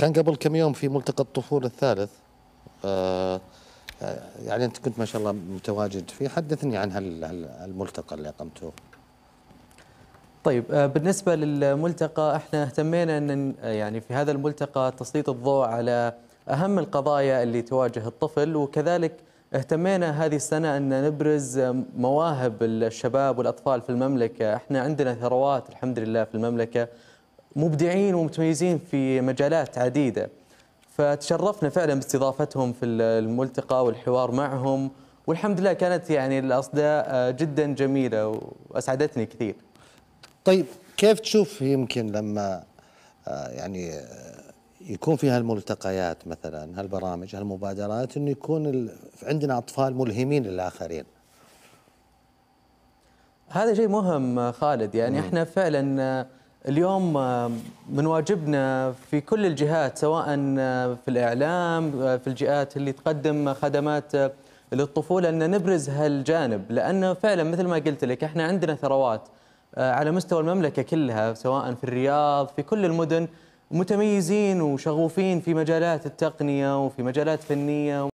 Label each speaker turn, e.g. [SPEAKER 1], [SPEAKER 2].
[SPEAKER 1] كان قبل كم يوم في ملتقى الطفولة الثالث آه، يعني أنت كنت ما شاء الله متواجد فيه حدثني عن هالملتقى اللي أقمته
[SPEAKER 2] طيب آه، بالنسبة للملتقى احنا اهتمينا ان آه، يعني في هذا الملتقى تسليط الضوء على اهم القضايا اللي تواجه الطفل وكذلك اهتمينا هذه السنة ان نبرز مواهب الشباب والاطفال في المملكة، احنا عندنا ثروات الحمد لله في المملكة مبدعين ومتميزين في مجالات عديدة فتشرفنا فعلا باستضافتهم في الملتقى والحوار معهم والحمد لله كانت يعني الاصداء آه، جدا جميله واسعدتني كثير.
[SPEAKER 1] طيب كيف تشوف يمكن لما آه، يعني آه، يكون في هالملتقيات مثلا هالبرامج هالمبادرات انه يكون عندنا
[SPEAKER 2] اطفال ملهمين للاخرين. هذا شيء مهم خالد يعني م. احنا فعلا اليوم آه، من واجبنا في كل الجهات سواء آه، في الإعلام آه، في الجهات اللي تقدم خدمات للطفولة أن نبرز هالجانب لأنه فعلا مثل ما قلت لك احنا عندنا ثروات على مستوى المملكة كلها سواء في الرياض في كل المدن متميزين وشغوفين في مجالات التقنية وفي مجالات فنية